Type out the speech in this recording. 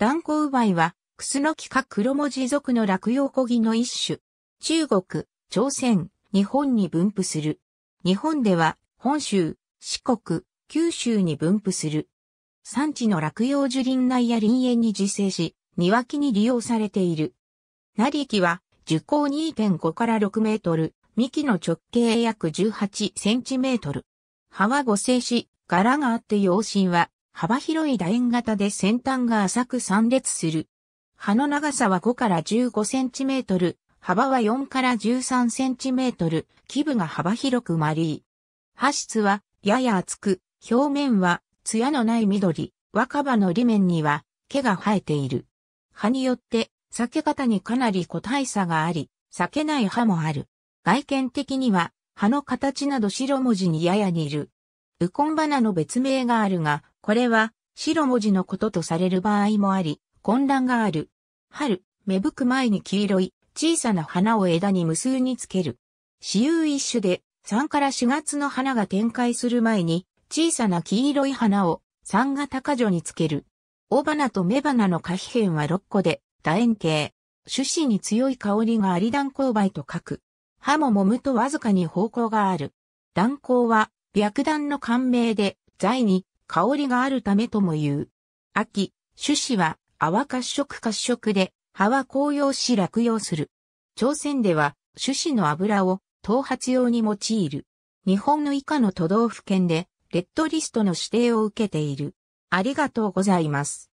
乱高いは、クスノキ科黒文字属の落葉小木の一種。中国、朝鮮、日本に分布する。日本では、本州、四国、九州に分布する。産地の落葉樹林内や林園に自生し、庭木に利用されている。成木は、樹高2.5から6メートル、幹の直径約18センチメートル。葉は五星し、柄があって葉身は幅広い楕円型で先端が浅く散列する。葉の長さは5から15センチメートル、幅は4から13センチメートル、基部が幅広く丸い。葉質はやや厚く、表面は艶のない緑、若葉の裏面には毛が生えている。葉によって裂け方にかなり個体差があり、裂けない葉もある。外見的には葉の形など白文字にやや似る。ウコンナの別名があるが、これは白文字のこととされる場合もあり、混乱がある。春、芽吹く前に黄色い小さな花を枝に無数につける。私有一種で3から4月の花が展開する前に小さな黄色い花を3が高女につける。雄花と雌花の花皮片は6個で楕円形。種子に強い香りがあり断交梅と書く。葉も揉むとわずかに方向がある。断交は白檀の感銘で、材に香りがあるためとも言う。秋、種子は泡褐色褐色で、葉は紅葉し落葉する。朝鮮では種子の油を頭髪用に用いる。日本の以下の都道府県でレッドリストの指定を受けている。ありがとうございます。